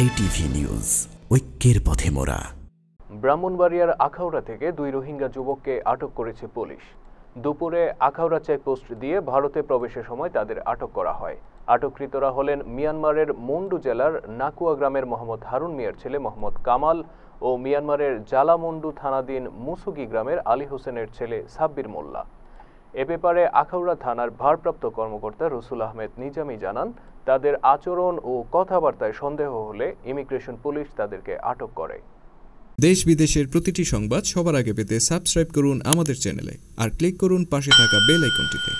JTV news ঐক্যের পথে মোরা ব্রাহ্মণবাড়িয়ার আখাউড়া থেকে দুই রোহিঙ্গা যুবককে আটক করেছে পুলিশ দুপুরে আখাউড়া চেকপোস্ট দিয়ে ভারতে প্রবেশের সময় তাদের আটক করা হয় আটককৃতরা হলেন মিয়ানমারের মন্ডু জেলার নাকুয়া গ্রামের মোহাম্মদ হারুন মিয়ার ছেলে মোহাম্মদ কামাল ও মিয়ানমারের জালামুন্ডু থানাধীন মুসুগি গ্রামের আলী হোসেনের ছেলে সাব্বির মোল্লা এ ব্যাপারে আখাউড়া থানার ভারপ্রাপ্ত কর্মকর্তা রসুল আহমেদ নিজামি জানান তাদের আচরণ ও কথাবার্তায় সন্দেহ হলে ইমিগ্রেশন পুলিশ তাদেরকে আটক করে দেশ বিদেশের প্রতিটি সংবাদ সবার আগে পেতে সাবস্ক্রাইব করুন আমাদের চ্যানেলে আর ক্লিক করুন পাশে থাকা বেল আইকনটিতে